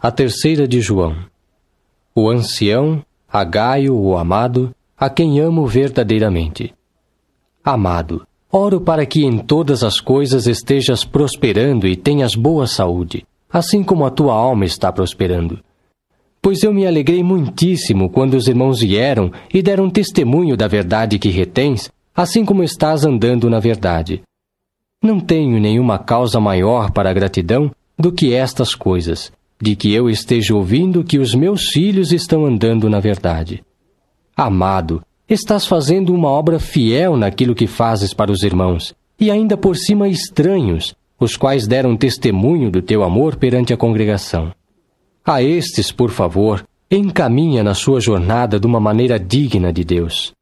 a terceira de João. O ancião, a Gaio, o amado, a quem amo verdadeiramente. Amado, oro para que em todas as coisas estejas prosperando e tenhas boa saúde, assim como a tua alma está prosperando. Pois eu me alegrei muitíssimo quando os irmãos vieram e deram testemunho da verdade que retens, assim como estás andando na verdade. Não tenho nenhuma causa maior para gratidão do que estas coisas, de que eu esteja ouvindo que os meus filhos estão andando na verdade. Amado, estás fazendo uma obra fiel naquilo que fazes para os irmãos, e ainda por cima estranhos, os quais deram testemunho do teu amor perante a congregação. A estes, por favor, encaminha na sua jornada de uma maneira digna de Deus.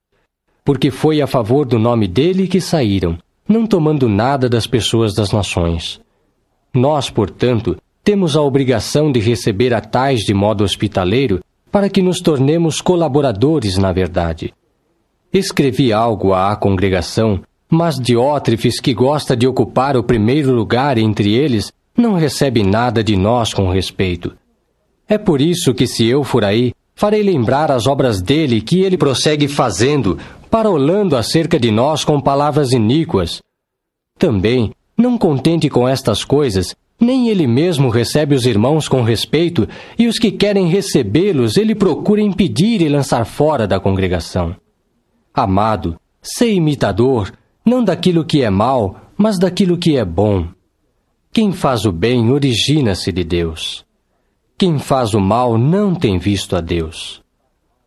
Porque foi a favor do nome dele que saíram, não tomando nada das pessoas das nações. Nós, portanto, temos a obrigação de receber a tais de modo hospitaleiro para que nos tornemos colaboradores na verdade. Escrevi algo à congregação, mas Diótrefes, que gosta de ocupar o primeiro lugar entre eles, não recebe nada de nós com respeito. É por isso que, se eu for aí, farei lembrar as obras dele que ele prossegue fazendo, parolando acerca de nós com palavras iníquas. Também, não contente com estas coisas, nem ele mesmo recebe os irmãos com respeito, e os que querem recebê-los ele procura impedir e lançar fora da congregação. Amado, sei imitador, não daquilo que é mal, mas daquilo que é bom. Quem faz o bem origina-se de Deus. Quem faz o mal não tem visto a Deus.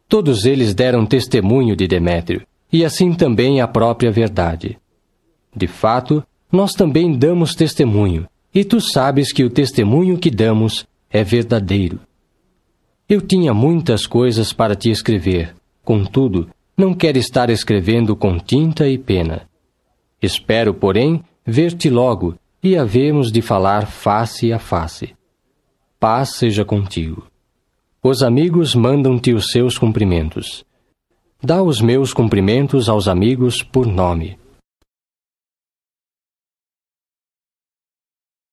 Todos eles deram testemunho de Demétrio, e assim também a própria verdade. De fato, nós também damos testemunho e tu sabes que o testemunho que damos é verdadeiro. Eu tinha muitas coisas para te escrever, contudo, não quero estar escrevendo com tinta e pena. Espero, porém, ver-te logo e havemos de falar face a face. Paz seja contigo. Os amigos mandam-te os seus cumprimentos. Dá os meus cumprimentos aos amigos por nome.